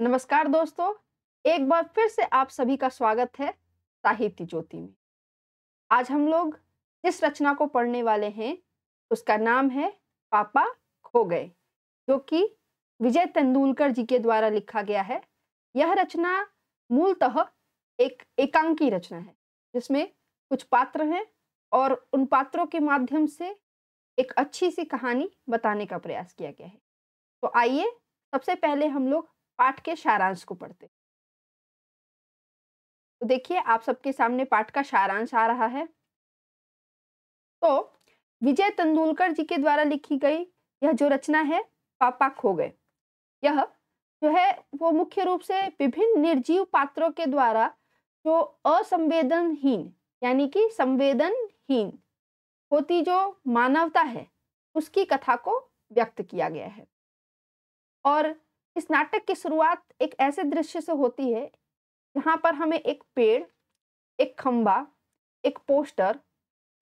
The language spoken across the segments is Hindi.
नमस्कार दोस्तों एक बार फिर से आप सभी का स्वागत है साहित्य ज्योति में आज हम लोग जिस रचना को पढ़ने वाले हैं उसका नाम है पापा खो गए जो कि विजय तेंदुलकर जी के द्वारा लिखा गया है यह रचना मूलतः एक एकांकी रचना है जिसमें कुछ पात्र हैं और उन पात्रों के माध्यम से एक अच्छी सी कहानी बताने का प्रयास किया गया है तो आइए सबसे पहले हम लोग पाठ के सारांश को पढ़ते तो देखिए आप सबके सामने पाठ का सारांश आ रहा है तो विजय तेंदुलकर जी के द्वारा लिखी गई यह जो रचना है पापा खो गए यह जो है वो मुख्य रूप से विभिन्न निर्जीव पात्रों के द्वारा जो असंवेदनहीन यानी कि संवेदनहीन होती जो मानवता है उसकी कथा को व्यक्त किया गया है और इस नाटक की शुरुआत एक ऐसे दृश्य से होती है जहाँ पर हमें एक पेड़ एक खम्बा एक पोस्टर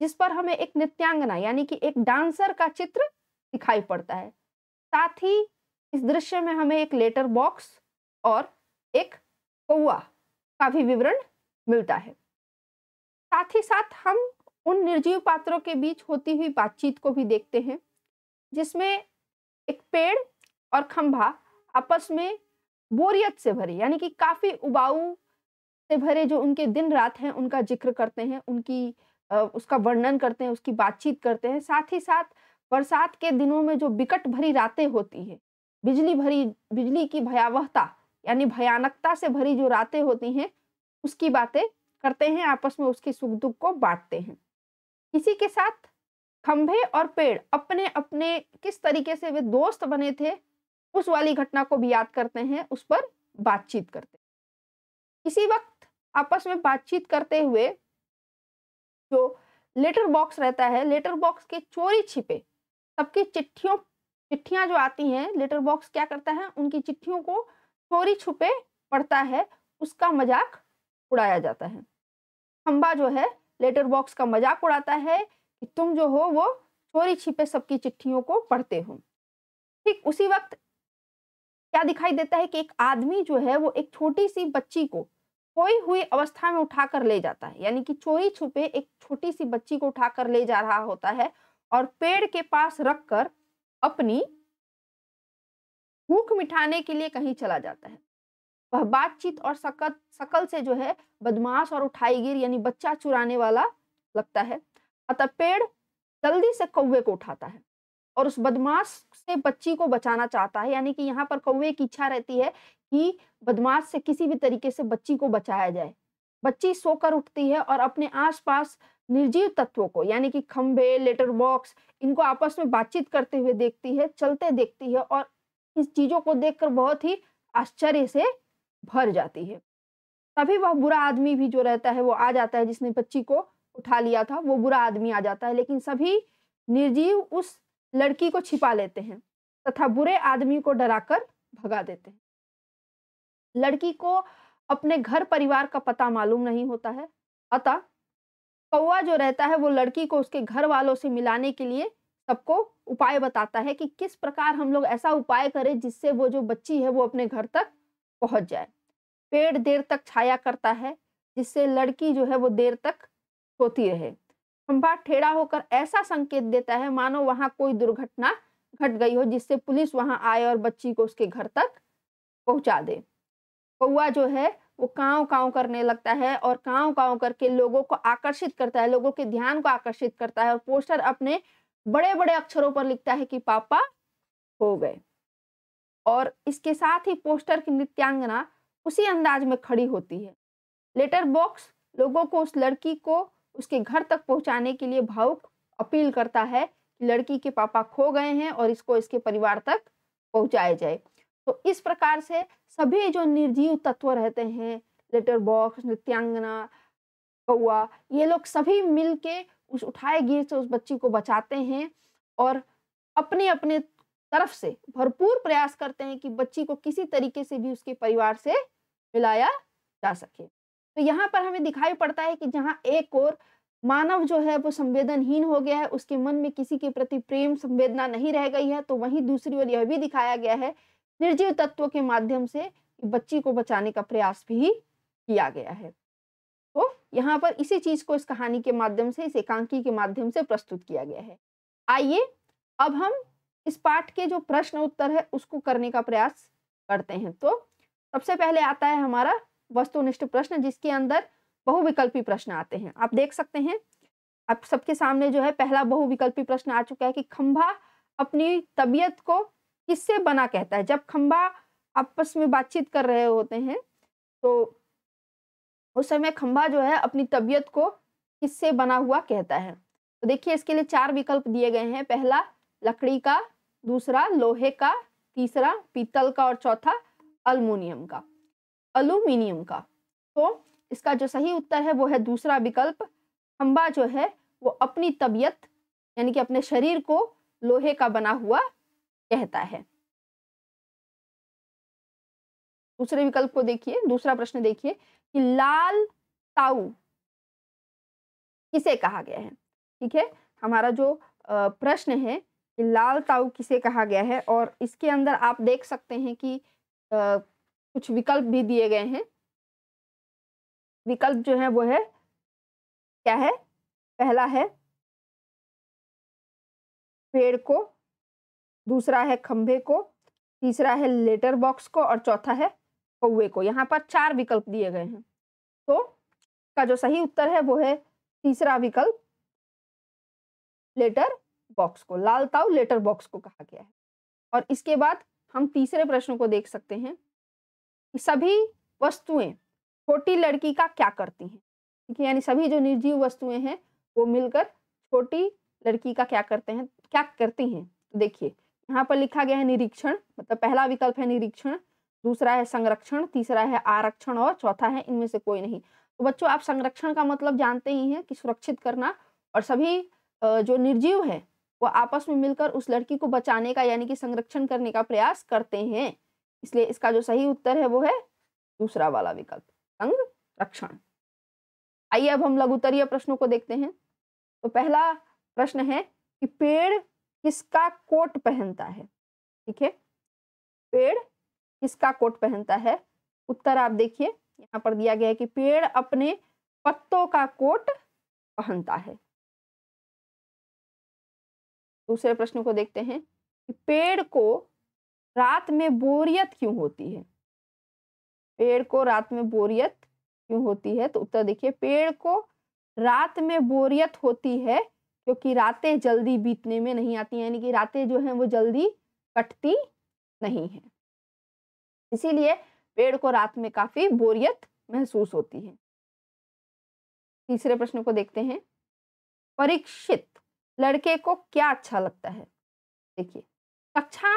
जिस पर हमें एक नृत्यांगना यानी कि एक डांसर का चित्र दिखाई पड़ता है साथ ही इस दृश्य में हमें एक लेटर बॉक्स और एक कौआ का भी विवरण मिलता है साथ ही साथ हम उन निर्जीव पात्रों के बीच होती हुई बातचीत को भी देखते हैं जिसमें एक पेड़ और खंभा आपस में बोरियत से भरे यानी कि काफ़ी उबाऊ से भरे जो उनके दिन रात हैं उनका जिक्र करते हैं उनकी उसका वर्णन करते हैं उसकी बातचीत करते हैं साथ ही साथ बरसात के दिनों में जो बिकट भरी रातें होती है बिजली भरी बिजली की भयावहता यानी भयानकता से भरी जो रातें होती हैं उसकी बातें करते हैं आपस में उसकी सुख दुख को बांटते हैं इसी के साथ खंभे और पेड़ अपने अपने किस तरीके से वे दोस्त बने थे उस वाली घटना को भी याद करते हैं उस पर बातचीत करते हैं इसी वक्त आपस में बातचीत करते हुए जो लेटर बॉक्स रहता है लेटर बॉक्स के चोरी छिपे सबकी चिट्ठियों चिट्ठियां जो आती हैं लेटर बॉक्स क्या करता है उनकी चिट्ठियों को चोरी छुपे पड़ता है उसका मजाक उड़ाया जाता है खंबा जो है लेटर बॉक्स का मजाक उड़ाता है कि तुम जो हो वो चोरी छिपे सबकी चिट्ठियों को पढ़ते हो ठीक उसी वक्त क्या दिखाई देता है कि एक आदमी जो है वो एक छोटी सी बच्ची को खोई हुई अवस्था में उठाकर ले जाता है यानी कि चोरी छुपे एक छोटी सी बच्ची को उठाकर ले जा रहा होता है और पेड़ के पास रखकर अपनी भूख मिठाने के लिए कहीं चला जाता है वह बातचीत और सकत सकल से जो है बदमाश और उठाईगिर यानी बच्चा चुराने वाला लगता है अतः पेड़ जल्दी से कौवे को उठाता है और उस बदमाश से बच्ची को बचाना चाहता है यानी कि यहाँ पर कौए की इच्छा रहती है कि बदमाश से किसी भी तरीके से बच्ची को बचाया जाए बच्ची सोकर उठती है और अपने आसपास निर्जीव तत्वों को यानी कि खंभे लेटर बॉक्स इनको आपस में बातचीत करते हुए देखती है चलते देखती है और इस चीजों को देखकर बहुत ही आश्चर्य से भर जाती है तभी वह बुरा आदमी भी जो रहता है वो आ जाता है जिसने बच्ची को उठा लिया था वो बुरा आदमी आ जाता है लेकिन सभी निर्जीव उस लड़की को छिपा लेते हैं तथा बुरे आदमी को डराकर भगा देते हैं लड़की को अपने घर परिवार का पता मालूम नहीं होता है अतः कौआ जो रहता है वो लड़की को उसके घर वालों से मिलाने के लिए सबको उपाय बताता है कि किस प्रकार हम लोग ऐसा उपाय करें जिससे वो जो बच्ची है वो अपने घर तक पहुंच जाए पेड़ देर तक छाया करता है जिससे लड़की जो है वो देर तक सोती रहे खंभा ठेड़ा होकर ऐसा संकेत देता है मानो वहां कोई दुर्घटना घट गई हो जिससे पुलिस वहां आए और बच्ची को उसके घर तक पहुंचा दे कौआ जो है वो काव काव करने लगता है और काव काव करके लोगों को आकर्षित करता है लोगों के ध्यान को आकर्षित करता है और पोस्टर अपने बड़े बड़े अक्षरों पर लिखता है कि पापा हो गए और इसके साथ ही पोस्टर की नृत्यांगना उसी अंदाज में खड़ी होती है लेटर बॉक्स लोगों को उस लड़की को उसके घर तक पहुंचाने के लिए भावुक अपील करता है कि लड़की के पापा खो गए हैं और इसको इसके परिवार तक पहुंचाया जाए तो इस प्रकार से सभी जो निर्जीव तत्व रहते हैं लेटर बॉक्स नृत्यांगना कौआ ये लोग सभी मिल के उस उठाए गिर से उस बच्ची को बचाते हैं और अपने अपने तरफ से भरपूर प्रयास करते हैं कि बच्ची को किसी तरीके से भी उसके परिवार से मिलाया जा सके तो यहाँ पर हमें दिखाई पड़ता है कि जहाँ एक और मानव जो है वो संवेदनहीन हो गया है उसके मन में किसी के प्रति प्रेम संवेदना नहीं रह गई है तो वहीं दूसरी ओर यह भी दिखाया गया है निर्जीव तत्व के माध्यम से बच्ची को बचाने का प्रयास भी किया गया है तो यहाँ पर इसी चीज को इस कहानी के माध्यम से इस एकांकी के माध्यम से प्रस्तुत किया गया है आइए अब हम इस पाठ के जो प्रश्न उत्तर है उसको करने का प्रयास करते हैं तो सबसे पहले आता है हमारा वस्तुनिष्ठ प्रश्न जिसके अंदर बहुविकल्पी प्रश्न आते हैं आप देख सकते हैं आप सबके सामने जो है पहला बहुविकल्पी प्रश्न आ चुका है कि खंभा अपनी तबीयत को किससे बना कहता है जब खंभा आपस में बातचीत कर रहे होते हैं तो उस समय खंभा जो है अपनी तबीयत को किससे बना हुआ कहता है तो देखिए इसके लिए चार विकल्प दिए गए हैं पहला लकड़ी का दूसरा लोहे का तीसरा पीतल का और चौथा अल्मोनियम का अलूमिनियम का तो इसका जो सही उत्तर है वो है दूसरा विकल्प खम्बा जो है वो अपनी तबीयत यानी कि अपने शरीर को लोहे का बना हुआ कहता है दूसरे विकल्प को देखिए दूसरा प्रश्न देखिए कि लाल ताऊ किसे कहा गया है ठीक है हमारा जो प्रश्न है कि लाल ताऊ किसे कहा गया है और इसके अंदर आप देख सकते हैं कि कुछ विकल्प भी दिए गए हैं विकल्प जो है वो है क्या है पहला है पेड़ को दूसरा है खंभे को तीसरा है लेटर बॉक्स को और चौथा है कौए को यहाँ पर चार विकल्प दिए गए हैं तो का जो सही उत्तर है वो है तीसरा विकल्प लेटर बॉक्स को लाल ताऊ लेटर बॉक्स को कहा गया है और इसके बाद हम तीसरे प्रश्न को देख सकते हैं सभी वस्तुएं छोटी लड़की का क्या करती हैं ठीक है यानी सभी जो निर्जीव वस्तुएं हैं वो मिलकर छोटी लड़की का क्या करते हैं क्या करती हैं तो देखिए यहाँ पर लिखा गया है निरीक्षण मतलब पहला विकल्प है निरीक्षण दूसरा है संरक्षण तीसरा है आरक्षण और चौथा है इनमें से कोई नहीं तो बच्चों आप संरक्षण का मतलब जानते ही हैं कि सुरक्षित करना और सभी जो निर्जीव है वो आपस में मिलकर उस लड़की को बचाने का यानी कि संरक्षण करने का प्रयास करते हैं इसलिए इसका जो सही उत्तर है वो है दूसरा वाला विकल्प संघ रक्षण आइए अब हम लघुतरीय प्रश्नों को देखते हैं तो पहला प्रश्न है कि पेड़ किसका कोट पहनता है ठीक है पेड़ किसका कोट पहनता है उत्तर आप देखिए यहाँ पर दिया गया है कि पेड़ अपने पत्तों का कोट पहनता है दूसरे प्रश्न को देखते हैं कि पेड़ को रात में बोरियत क्यों होती है पेड़ को रात में बोरियत क्यों होती है तो उत्तर देखिए पेड़ को रात में बोरियत होती है क्योंकि रातें जल्दी बीतने में नहीं आती यानी कि रातें जो हैं वो जल्दी कटती नहीं है इसीलिए पेड़ को रात में काफी बोरियत महसूस होती है तीसरे प्रश्न को देखते हैं परीक्षित लड़के को क्या अच्छा लगता है देखिए कक्षा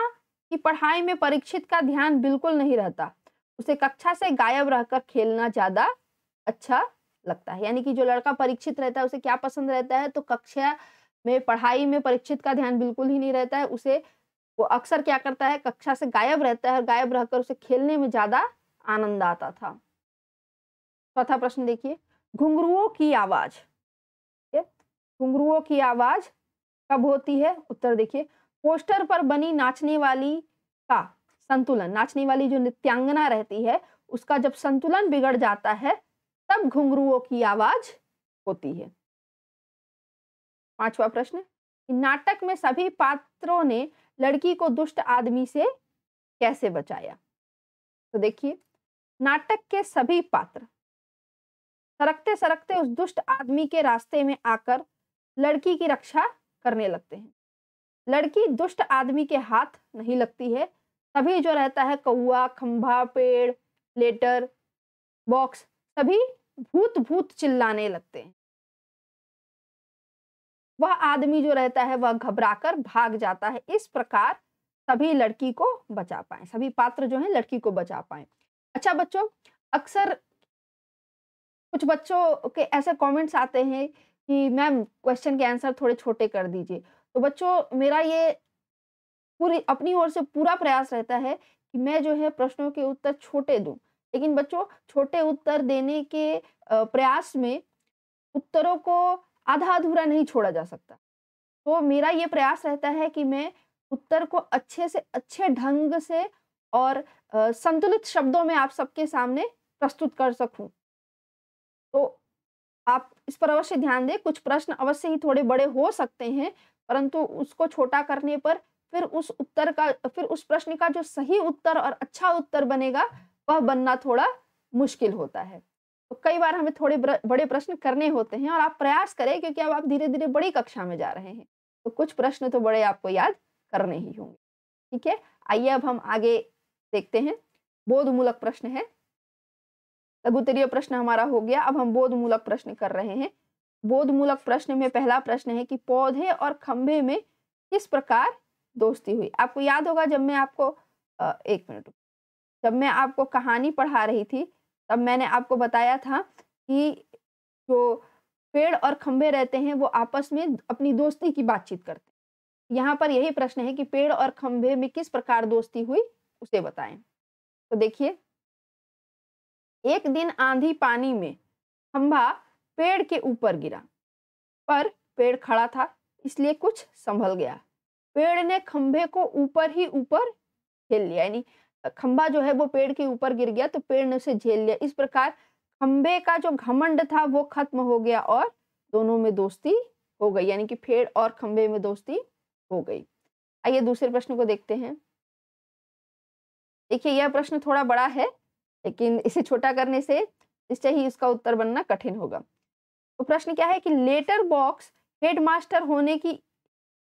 कि पढ़ाई में परीक्षित का ध्यान बिल्कुल नहीं रहता उसे कक्षा से गायब रहकर खेलना ज्यादा अच्छा लगता है यानी कि जो लड़का परीक्षित रहता है उसे क्या पसंद रहता है तो कक्षा में पढ़ाई में परीक्षित का ध्यान बिल्कुल ही नहीं रहता है उसे वो अक्सर क्या करता है कक्षा से गायब रहता है गायब रहकर उसे खेलने में ज्यादा आनंद आता था चौथा प्रश्न देखिए घुंगरुओं की आवाज घुंगरुओं की आवाज कब होती है उत्तर देखिए पोस्टर पर बनी नाचने वाली का संतुलन नाचने वाली जो नृत्यांगना रहती है उसका जब संतुलन बिगड़ जाता है तब घुंगरुओं की आवाज होती है पांचवा प्रश्न नाटक में सभी पात्रों ने लड़की को दुष्ट आदमी से कैसे बचाया तो देखिए नाटक के सभी पात्र सरकते सरकते उस दुष्ट आदमी के रास्ते में आकर लड़की की रक्षा करने लगते हैं लड़की दुष्ट आदमी के हाथ नहीं लगती है सभी जो रहता है कौआ खंभा पेड़ लेटर बॉक्स सभी भूत भूत चिल्लाने लगते हैं वह आदमी जो रहता है वह घबराकर भाग जाता है इस प्रकार सभी लड़की को बचा पाए सभी पात्र जो है लड़की को बचा पाए अच्छा बच्चों अक्सर कुछ बच्चों के ऐसे कमेंट्स आते हैं कि मैम क्वेश्चन के आंसर थोड़े छोटे कर दीजिए तो बच्चों मेरा ये पूरी अपनी ओर से पूरा प्रयास रहता है कि मैं जो है प्रश्नों के उत्तर छोटे दूँ लेकिन बच्चों छोटे उत्तर देने के प्रयास में उत्तरों को आधा अधूरा नहीं छोड़ा जा सकता तो मेरा ये प्रयास रहता है कि मैं उत्तर को अच्छे से अच्छे ढंग से और संतुलित शब्दों में आप सबके सामने प्रस्तुत कर सकूं तो आप इस पर अवश्य ध्यान दें कुछ प्रश्न अवश्य ही थोड़े बड़े हो सकते हैं परंतु उसको छोटा करने पर फिर उस उत्तर का फिर उस प्रश्न का जो सही उत्तर और अच्छा उत्तर बनेगा वह बनना थोड़ा मुश्किल होता है तो कई बार हमें थोड़े बड़े प्रश्न करने होते हैं और आप प्रयास करें क्योंकि अब आप धीरे धीरे बड़ी कक्षा में जा रहे हैं तो कुछ प्रश्न तो बड़े आपको याद करने ही होंगे ठीक है आइए अब हम आगे देखते हैं बोधमूलक प्रश्न है लघुतरीय प्रश्न हमारा हो गया अब हम बोधमूलक प्रश्न कर रहे हैं बोधमूलक प्रश्न में पहला प्रश्न है कि पौधे और खंभे में किस प्रकार दोस्ती हुई आपको याद होगा जब मैं आपको एक मिनट जब मैं आपको कहानी पढ़ा रही थी तब मैंने आपको बताया था कि जो पेड़ और खंभे रहते हैं वो आपस में अपनी दोस्ती की बातचीत करते हैं यहाँ पर यही प्रश्न है कि पेड़ और खंभे में किस प्रकार दोस्ती हुई उसे बताएं तो देखिए एक दिन आंधी पानी में खंभा पेड़ के ऊपर गिरा पर पेड़ खड़ा था इसलिए कुछ संभल गया पेड़ ने खंभे को ऊपर ही ऊपर झेल लिया यानी खंभा जो है वो पेड़ के ऊपर गिर गया तो पेड़ ने उसे झेल लिया इस प्रकार खंबे का जो घमंड था वो खत्म हो गया और दोनों में दोस्ती हो गई यानी कि पेड़ और खंभे में दोस्ती हो गई आइए दूसरे प्रश्न को देखते हैं देखिए यह प्रश्न थोड़ा बड़ा है लेकिन इसे छोटा करने से निश्चय ही इसका उत्तर बनना कठिन होगा तो प्रश्न क्या है कि लेटर बॉक्स हेडमास्टर होने की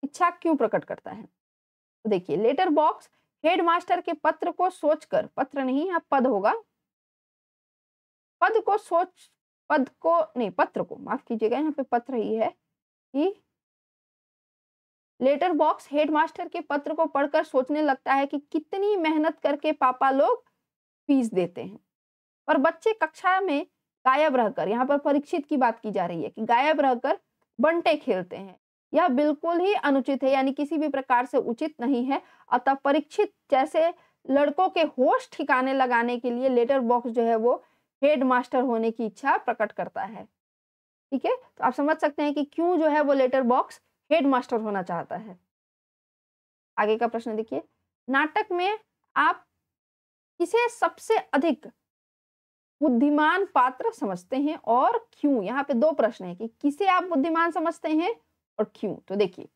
इच्छा क्यों प्रकट करता है तो देखिए लेटर बॉक्स हेडमास्टर के पत्र को सोचकर पत्र नहीं है हाँ, पद होगा पद को सोच पद को नहीं पत्र को माफ कीजिएगा यहाँ पे पत्र ही है कि लेटर बॉक्स हेडमास्टर के पत्र को पढ़कर सोचने लगता है कि कितनी मेहनत करके पापा लोग फीस देते हैं पर बच्चे कक्षा में गायब रहकर यहाँ पर परीक्षित की बात की जा रही है कि गायब रहकर बंटे खेलते हैं यह बिल्कुल ही अनुचित है यानी किसी भी प्रकार से उचित नहीं है अतः परीक्षित जैसे लड़कों के होश ठिकाने लगाने के लिए लेटर बॉक्स जो है वो हेड मास्टर होने की इच्छा प्रकट करता है ठीक है तो आप समझ सकते हैं कि क्यों जो है वो लेटर बॉक्स हेड मास्टर होना चाहता है आगे का प्रश्न देखिए नाटक में आप किसे सबसे अधिक बुद्धिमान पात्र समझते हैं और क्यों यहाँ पे दो प्रश्न है कि किसे आप बुद्धिमान समझते हैं और क्यों तो देखिए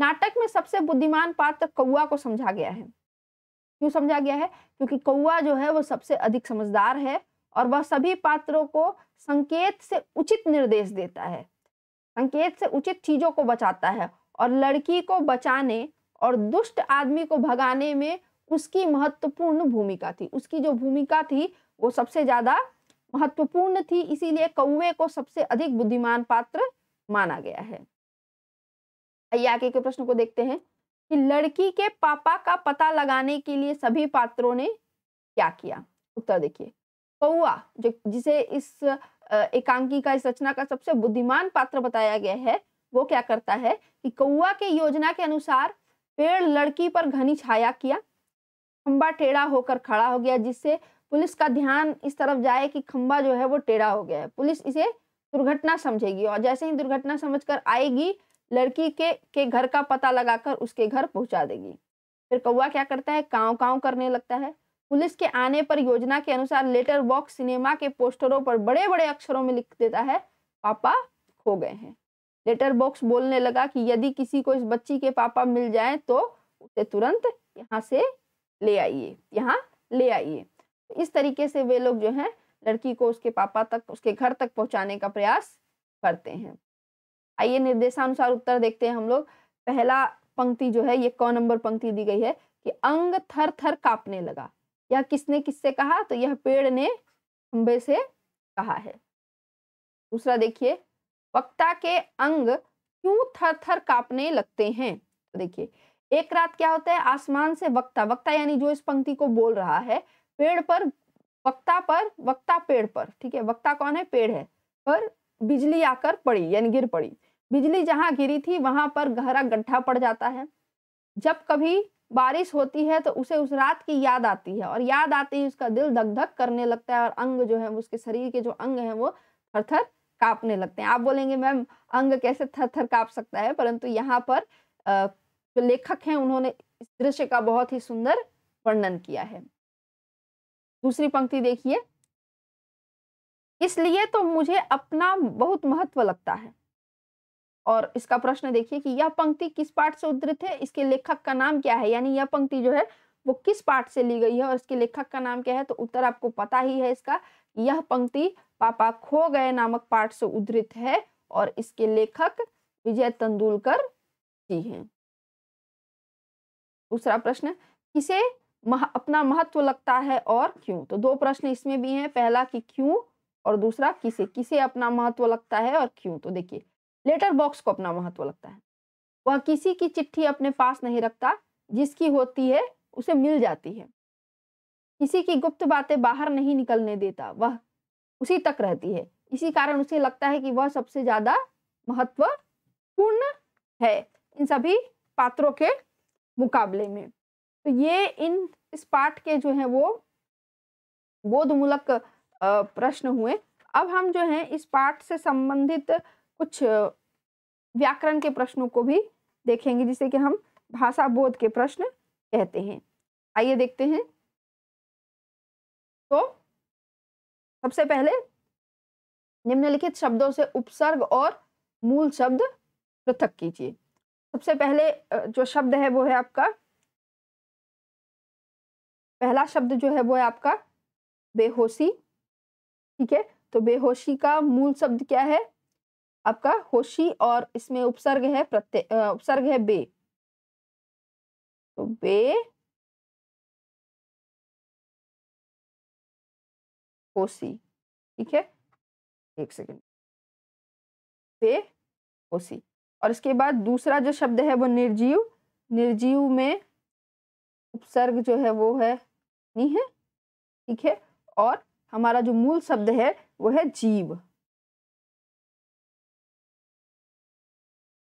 नाटक में सबसे बुद्धिमान पात्र कौआ को समझा गया है क्यों समझा गया है क्योंकि कौआ जो है वो सबसे अधिक समझदार है और वह सभी पात्रों को संकेत से उचित निर्देश देता है संकेत से उचित चीजों को बचाता है और लड़की को बचाने और दुष्ट आदमी को भगाने में उसकी महत्वपूर्ण भूमिका थी उसकी जो भूमिका थी वो सबसे ज़्यादा महत्वपूर्ण थी इसीलिए कौवे को सबसे अधिक बुद्धिमान पात्र माना गया है आगे के प्रश्न को देखते हैं कि लड़की के पापा का पता लगाने के लिए सभी पात्रों ने क्या किया उत्तर देखिए कौआ जो जिसे इस एकांकी का इस रचना का सबसे बुद्धिमान पात्र बताया गया है वो क्या करता है कि कौआ के योजना के अनुसार पेड़ लड़की पर घनी छाया किया खंबा टेढ़ा होकर खड़ा हो गया जिससे पुलिस का ध्यान इस तरफ जाए कि खंबा जो है वो टेढ़ा हो गया है पुलिस इसे दुर्घटना समझेगी और जैसे ही दुर्घटना समझकर आएगी लड़की के के घर का पता लगाकर उसके घर पहुंचा देगी फिर कौआ क्या करता है काव काव करने लगता है पुलिस के आने पर योजना के अनुसार लेटर बॉक्स सिनेमा के पोस्टरों पर बड़े बड़े अक्षरों में लिख देता है पापा खो गए हैं लेटर बॉक्स बोलने लगा कि यदि किसी को इस बच्ची के पापा मिल जाए तो उसे तुरंत यहाँ से ले आइए यहाँ ले आइए इस तरीके से वे लोग जो हैं लड़की को उसके पापा तक उसके घर तक पहुंचाने का प्रयास करते हैं आइए निर्देशानुसार उत्तर देखते हैं हम लोग पहला पंक्ति जो है ये कौ नंबर पंक्ति दी गई है कि अंग थर थर कांपने लगा यह किसने किससे कहा तो यह पेड़ ने खंबे से कहा है दूसरा देखिए वक्ता के अंग क्यों थर थर कापने लगते हैं तो देखिए एक रात क्या होता है आसमान से वक्ता वक्ता यानी जो इस पंक्ति को बोल रहा है पेड़ पर वक्ता पर वक्ता पेड़ पर ठीक है वक्ता कौन है पेड़ है पर बिजली आकर पड़ी यानी गिर पड़ी बिजली जहाँ गिरी थी वहां पर गहरा गड्ढा पड़ जाता है जब कभी बारिश होती है तो उसे उस रात की याद आती है और याद आते ही उसका दिल धक धक करने लगता है और अंग जो है उसके शरीर के जो अंग हैं वो थर थर कांपने लगते हैं आप बोलेंगे मैम अंग कैसे थर थर काप सकता है परंतु यहाँ पर जो लेखक हैं उन्होंने इस दृश्य का बहुत ही सुंदर वर्णन किया है दूसरी पंक्ति देखिए इसलिए तो मुझे अपना बहुत महत्व लगता है और इसका प्रश्न देखिए कि यह पंक्ति किस पाठ से उद्धृत है इसके लेखक का नाम क्या है यानी यह पंक्ति जो है वो किस पाठ से ली गई है और इसके लेखक का नाम क्या है तो उत्तर आपको पता ही है इसका यह पंक्ति पापा खो गए नामक पाठ से उद्धृत है और इसके लेखक विजय तेंदुलकर जी हैं दूसरा प्रश्न किसे मह, अपना महत्व लगता है और क्यों तो दो प्रश्न इसमें भी हैं पहला कि क्यों और दूसरा किसे किसे अपना महत्व लगता है और क्यों तो देखिए लेटर बॉक्स को अपना महत्व लगता है वह किसी की चिट्ठी अपने पास नहीं रखता जिसकी होती है उसे मिल जाती है किसी की गुप्त बातें बाहर नहीं निकलने देता वह उसी तक रहती है इसी कारण उसे लगता है कि वह सबसे ज्यादा महत्वपूर्ण है इन सभी पात्रों के मुकाबले में तो ये इन इस पार्ट के जो है वो बोधमूलक प्रश्न हुए अब हम जो है इस पाठ से संबंधित कुछ व्याकरण के प्रश्नों को भी देखेंगे जिसे कि हम भाषा बोध के प्रश्न कहते हैं आइए देखते हैं तो सबसे पहले निम्नलिखित शब्दों से उपसर्ग और मूल शब्द पृथक कीजिए सबसे पहले जो शब्द है वो है आपका पहला शब्द जो है वो है आपका बेहोशी ठीक है तो बेहोशी का मूल शब्द क्या है आपका होशी और इसमें उपसर्ग है प्रत्यय उपसर्ग है बे तो बे होशी ठीक है एक सेकेंड बे होशी और इसके बाद दूसरा जो शब्द है वो निर्जीव निर्जीव में उपसर्ग जो है वो है नहीं है ठीक है और हमारा जो मूल शब्द है वो है जीव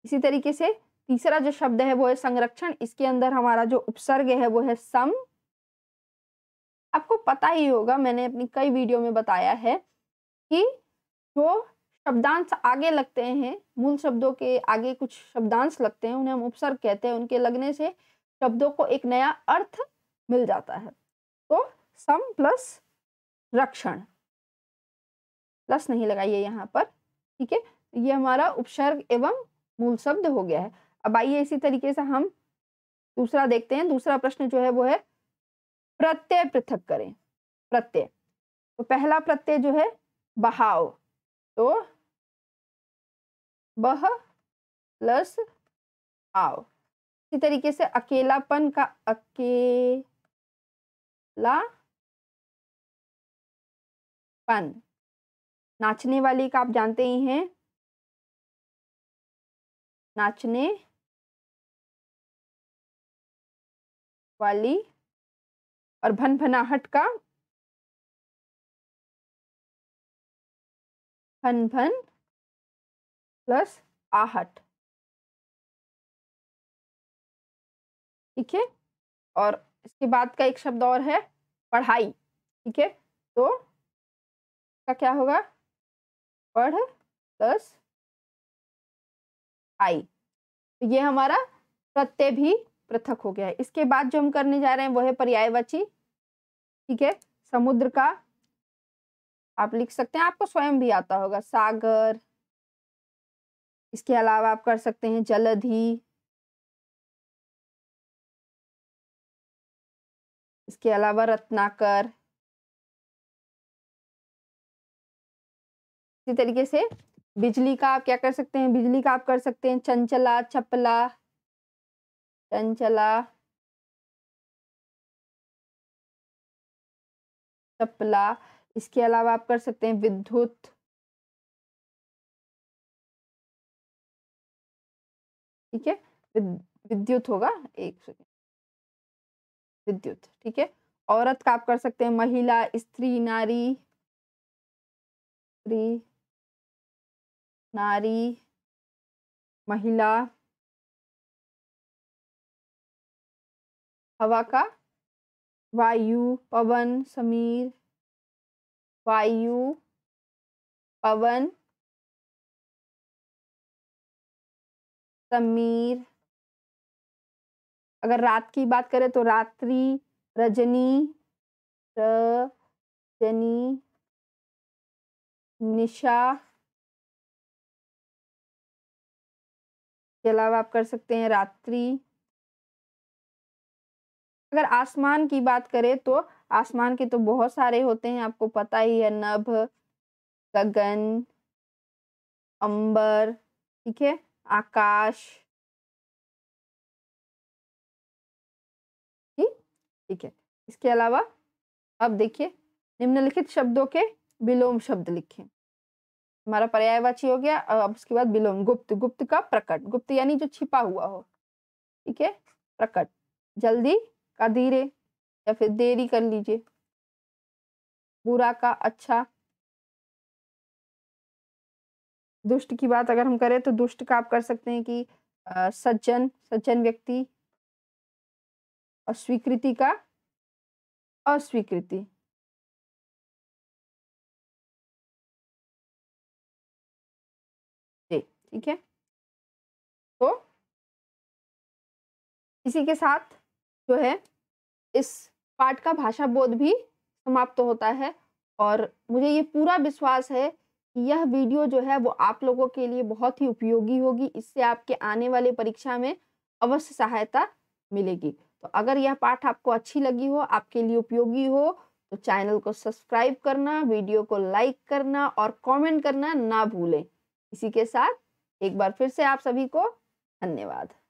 इसी तरीके से तीसरा जो शब्द है वो है संरक्षण इसके अंदर हमारा जो उपसर्ग है वो है सम आपको पता ही होगा मैंने अपनी कई वीडियो में बताया है कि जो शब्दांश आगे लगते हैं मूल शब्दों के आगे कुछ शब्दांश लगते हैं उन्हें हम उपसर्ग कहते हैं उनके लगने से शब्दों को एक नया अर्थ मिल जाता है आपको सम प्लस रक्षण प्लस नहीं लगाइए यहाँ पर ठीक है ये हमारा उपसर्ग एवं मूल शब्द हो गया है अब आइए इसी तरीके से हम दूसरा देखते हैं दूसरा प्रश्न जो है वो है प्रत्यय पृथक करें प्रत्यय तो पहला प्रत्यय जो है बहाव तो बह प्लस आओ इसी तरीके से अकेलापन का अके पन नाचने वाली का आप जानते ही हैं नाचने वाली और भन भनाहट का भन भन प्लस आहट ठीक है और इसके बाद का एक शब्द और है पढ़ाई ठीक है तो का क्या होगा पढ़ प्लस आई तो ये हमारा प्रत्यय भी पृथक हो गया है इसके बाद जो हम करने जा रहे हैं वो है पर्यायवाची ठीक है समुद्र का आप लिख सकते हैं आपको स्वयं भी आता होगा सागर इसके अलावा आप कर सकते हैं जलधि इसके अलावा रत्नाकर इसी तरीके से बिजली का आप क्या कर सकते हैं बिजली का आप कर सकते हैं चंचला छपला चंचला छपला इसके अलावा आप कर सकते हैं विद्युत ठीक है विद्युत होगा एक सेकेंड विद्युत ठीक है औरत का आप कर सकते हैं महिला स्त्री नारी स्त्री नारी महिला हवा का वायु पवन समीर वायु पवन समीर अगर रात की बात करें तो रात्रि रजनी रजनी निशा के अलावा आप कर सकते हैं रात्रि अगर आसमान की बात करें तो आसमान के तो बहुत सारे होते हैं आपको पता ही है नभ गगन अंबर ठीक है आकाश ठीक है इसके अलावा अब देखिए निम्नलिखित शब्दों के विलोम शब्द लिखें हमारा पर्यायवाची हो गया अब उसके बाद विलोम गुप्त गुप्त का प्रकट गुप्त यानी जो छिपा हुआ हो ठीक है प्रकट जल्दी का धीरे या फिर देरी कर लीजिए बुरा का अच्छा दुष्ट की बात अगर हम करें तो दुष्ट का आप कर सकते हैं कि सज्जन सज्जन व्यक्ति और स्वीकृति का अस्वीकृति ठीक है तो इसी के साथ जो है इस पाठ का भाषा बोध भी समाप्त तो होता है और मुझे ये पूरा विश्वास है कि यह वीडियो जो है वो आप लोगों के लिए बहुत ही उपयोगी होगी इससे आपके आने वाले परीक्षा में अवश्य सहायता मिलेगी तो अगर यह पाठ आपको अच्छी लगी हो आपके लिए उपयोगी हो तो चैनल को सब्सक्राइब करना वीडियो को लाइक करना और कमेंट करना ना भूलें इसी के साथ एक बार फिर से आप सभी को धन्यवाद